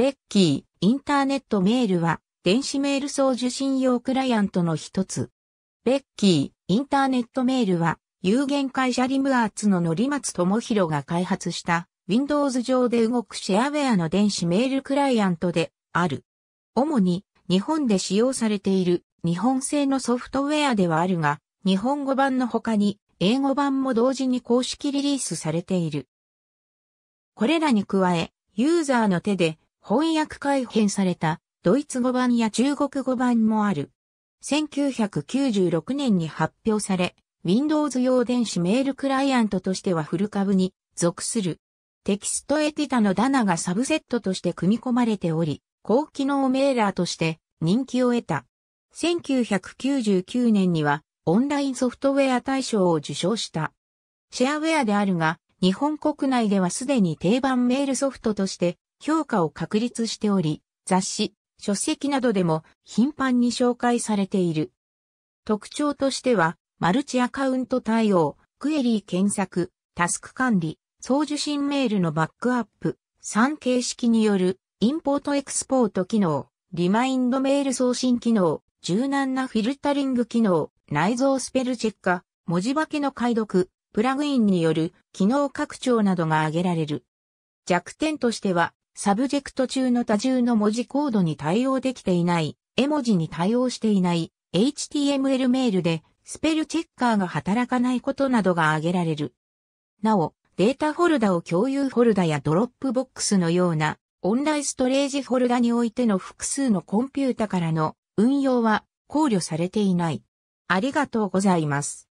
ベッキー、インターネットメールは、電子メール送受信用クライアントの一つ。レッキー、インターネットメールは、有限会社リムアーツのり、松智弘が開発した、Windows 上で動くシェアウェアの電子メールクライアントである。主に、日本で使用されている、日本製のソフトウェアではあるが、日本語版の他に、英語版も同時に公式リリースされている。これらに加え、ユーザーの手で翻訳改編されたドイツ語版や中国語版もある。1996年に発表され、Windows 用電子メールクライアントとしてはフル株に属する。テキストエディタのダナがサブセットとして組み込まれており、高機能メーラーとして人気を得た。1999年にはオンラインソフトウェア大賞を受賞した。シェアウェアであるが、日本国内ではすでに定番メールソフトとして評価を確立しており、雑誌、書籍などでも頻繁に紹介されている。特徴としては、マルチアカウント対応、クエリー検索、タスク管理、送受信メールのバックアップ、3形式によるインポートエクスポート機能、リマインドメール送信機能、柔軟なフィルタリング機能、内蔵スペルチェッカ文字化けの解読、プラグインによる機能拡張などが挙げられる。弱点としては、サブジェクト中の多重の文字コードに対応できていない、絵文字に対応していない、HTML メールで、スペルチェッカーが働かないことなどが挙げられる。なお、データフォルダを共有フォルダやドロップボックスのようなオンラインストレージフォルダにおいての複数のコンピュータからの運用は考慮されていない。ありがとうございます。